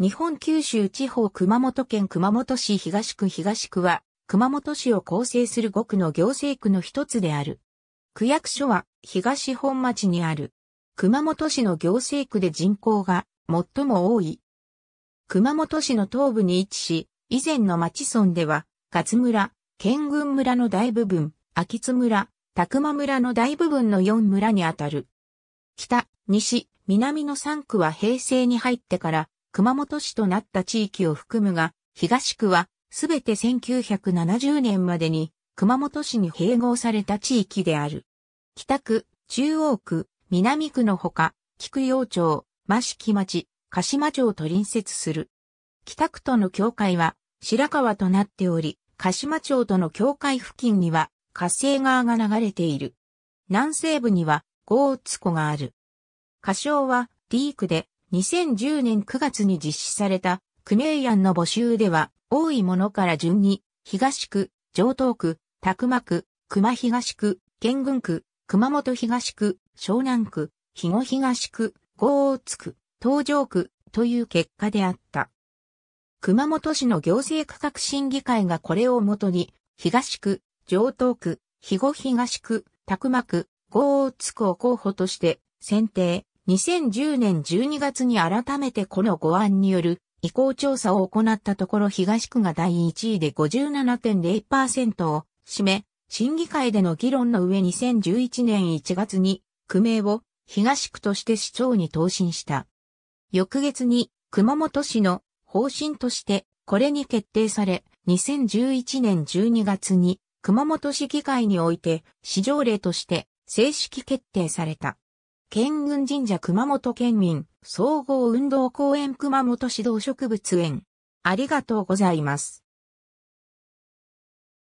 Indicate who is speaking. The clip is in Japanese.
Speaker 1: 日本九州地方熊本県熊本市東区東区は、熊本市を構成する5区の行政区の一つである。区役所は東本町にある。熊本市の行政区で人口が最も多い。熊本市の東部に位置し、以前の町村では、勝村、県郡村の大部分、秋津村、宅間村の大部分の4村にあたる。北、西、南の3区は平成に入ってから熊本市となった地域を含むが、東区は、すべて1970年までに、熊本市に併合された地域である。北区、中央区、南区のほか、菊陽町、益城町、鹿島町と隣接する。北区との境界は、白川となっており、鹿島町との境界付近には、河西川が流れている。南西部には、豪津湖がある。歌唱は、D 区で、2010年9月に実施された、クネイヤンの募集では、多いものから順に、東区、城東区、宅間区、熊東区、県軍区、熊本東区、湘南区、肥後東区、豪大津区、東上区という結果であった。熊本市の行政区画審議会がこれをもとに、東区、城東区、肥後東区、宅間区、豪大津区を候補として選定、2010年12月に改めてこのご案による移行調査を行ったところ東区が第1位で57.0%を占め、審議会での議論の上2011年1月に区名を東区として市長に答申した。翌月に熊本市の方針としてこれに決定され、2011年12月に熊本市議会において市条例として正式決定された。県軍神社熊本県民総合運動公園熊本市動植物園。ありがとうございます。